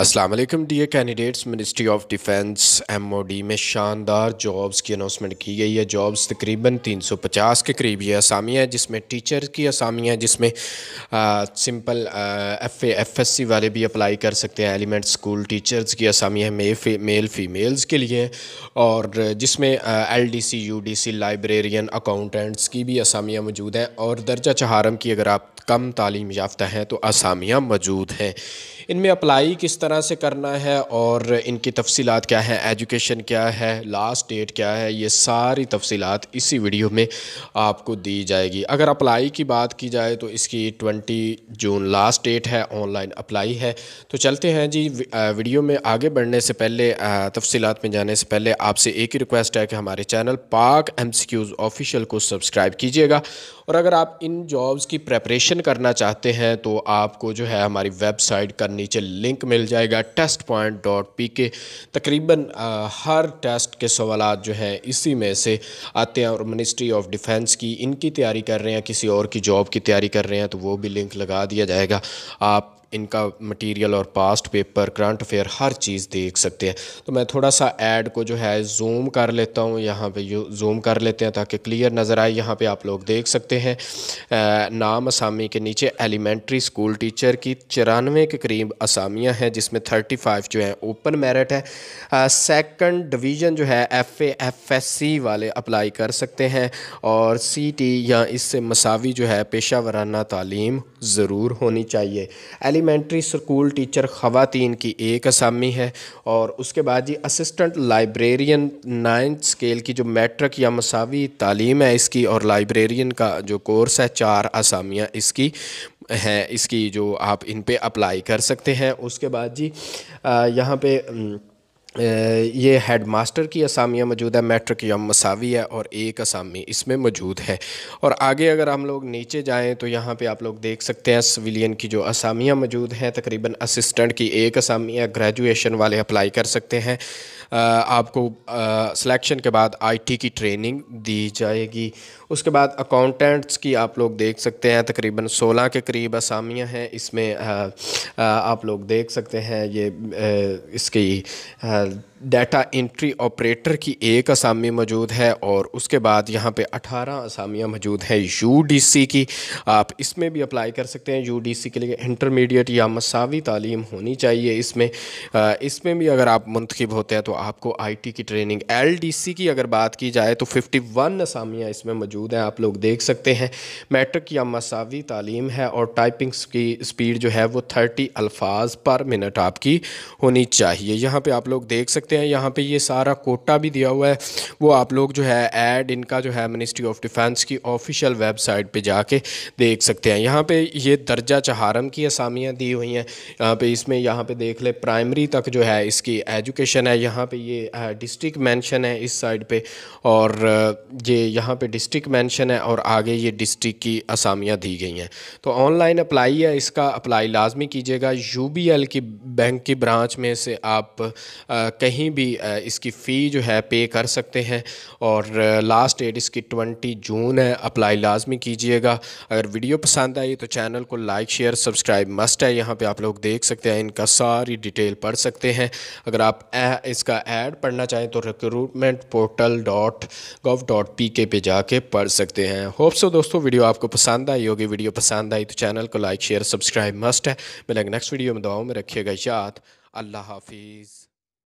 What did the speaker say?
Aslam D A candidates ministry of defence M O D में शानदार jobs की announcement की गई है जॉब्स तकरीबन 350 के करीब ये असामियाँ जिसमें टीचर की असामियाँ जिसमें आ, simple F F S C वाले भी अप्लाई कर सकते हैं एलिमेंट स्कूल टीचर्स की असामियाँ मे, फे, मेल फीमेल्स के लिए और जिसमें L D C U D C librarian accountants की भी असामियाँ मौजूद हैं और दर्जा चहारम की अगर आप कम तालीम याफ्ता हैं तो असामियाँ मौजूद हैं इनमें अप्लाई किस तरह से करना है और इनकी तफसीत क्या है एजुकेशन क्या है लास्ट डेट क्या है ये सारी तफसीत इसी वीडियो में आपको दी जाएगी अगर अप्लाई की बात की जाए तो इसकी ट्वेंटी जून लास्ट डेट है ऑनलाइन अप्लाई है तो चलते हैं जी वीडियो में आगे बढ़ने से पहले तफसीत में जाने से पहले आपसे एक ही रिक्वेस्ट है कि हमारे चैनल पाक एम ऑफिशियल को सब्सक्राइब कीजिएगा और अगर आप इन जॉब्स की प्रेपरेशन करना चाहते हैं तो आपको जो है हमारी वेबसाइट का नीचे लिंक मिल जाएगा टेस्ट पॉइंट डॉट पी के तकरीबन हर टेस्ट के सवाल जो हैं इसी में से आते हैं और मिनिस्ट्री ऑफ डिफेंस की इनकी तैयारी कर रहे हैं किसी और की जॉब की तैयारी कर रहे हैं तो वो भी लिंक लगा दिया जाएगा आप इनका मटेरियल और पास्ट पेपर करंट अफेयर हर चीज़ देख सकते हैं तो मैं थोड़ा सा ऐड को जो है जूम कर लेता हूँ यहाँ पे जूम कर लेते हैं ताकि क्लियर नज़र आए यहाँ पे आप लोग देख सकते हैं आ, नाम असामी के नीचे एलिमेंट्री स्कूल टीचर की चौरानवे के करीब असामियाँ हैं जिसमें थर्टी फाइव जो है ओपन मेरिट है सेकेंड डिवीज़न जो है एफ एफ एस सी वाले अप्लाई कर सकते हैं और सी टी या इससे मसावी जो है पेशा वराना तालीम ज़रूर होनी चाहिए एलिमेंट एलिमेंट्री स्कूल टीचर ख़वातीन की एक असामी है और उसके बाद जी असिस्टेंट लाइब्रेरियन नाइन्थ स्केल की जो मैट्रिक या मसावी तालीम है इसकी और लाइब्रेरियन का जो कोर्स है चार असामियाँ इसकी हैं इसकी जो आप इन पर अप्लाई कर सकते हैं उसके बाद जी यहाँ पे ये हेड मास्टर की असामियाँ मौजूद है मैट्रिक यम मसावी है और एक असामी इसमें मौजूद है और आगे अगर हम लोग नीचे जाएं तो यहाँ पे आप लोग देख सकते हैं सिविलियन की जो असामियाँ मौजूद हैं तकरीबन असिस्टेंट की एक असामी है ग्रेजुएशन वाले अप्लाई कर सकते हैं आपको सिलेक्शन के बाद आईटी की ट्रेनिंग दी जाएगी उसके बाद अकाउंटेंट्स की आप लोग देख सकते हैं तकरीबन 16 के करीब असामियाँ हैं इसमें आप लोग देख सकते हैं ये इसकी डाटा इंट्री ऑपरेटर की एक असामी मौजूद है और उसके बाद यहाँ पे 18 असामियाँ मौजूद हैं यूडीसी की आप इसमें भी अप्लाई कर सकते हैं यूडीसी के लिए इंटरमीडिएट या मसावी तालीम होनी चाहिए इसमें इसमें भी अगर आप मुंतखब होते हैं तो आपको आईटी की ट्रेनिंग एलडीसी की अगर बात की जाए तो 51 असामियाँ इसमें मौजूद हैं आप लोग देख सकते हैं मैट्रिक या मसावी तालीम है और टाइपिंग की स्पीड जो है वो 30 अल्फाज पर मिनट आपकी होनी चाहिए यहाँ पे आप लोग देख सकते हैं यहाँ पे ये सारा कोटा भी दिया हुआ है वो आप लोग जो है एड इनका जो है मिनिस्ट्री ऑफ डिफेंस की ऑफिशियल वेबसाइट पर जाके देख सकते हैं यहाँ पर ये दर्जा चहारम की असामियाँ दी हुई हैं यहाँ पर इसमें यहाँ पर देख ले प्राइमरी तक जो है इसकी एजुकेशन है यहाँ पे ये डिस्ट्रिक्ट मेंशन है इस साइड पे और ये यहाँ पे डिस्ट्रिक्ट मेंशन है और आगे ये डिस्ट्रिक्ट की असामियाँ दी गई हैं तो ऑनलाइन अप्लाई है इसका अप्लाई लाजमी कीजिएगा यू की बैंक की ब्रांच में से आप कहीं भी इसकी फ़ी जो है पे कर सकते हैं और लास्ट डेट इसकी ट्वेंटी जून है अप्लाई लाजमी कीजिएगा अगर वीडियो पसंद आई तो चैनल को लाइक शेयर सब्सक्राइब मस्ट है यहाँ पर आप लोग देख सकते हैं इनका सारी डिटेल पढ़ सकते हैं अगर आप इसका का ऐड पढ़ना चाहें तो recruitment portal dot gov dot P K पे जाके पढ़ सकते हैं होप सो दोस्तों वीडियो आपको पसंद आई होगी वीडियो पसंद आई तो चैनल को लाइक शेयर सब्सक्राइब मस्ट है मिलेंगे नेक्स्ट वीडियो में दुआओं में रखिएगा याद अल्लाह हाफिज़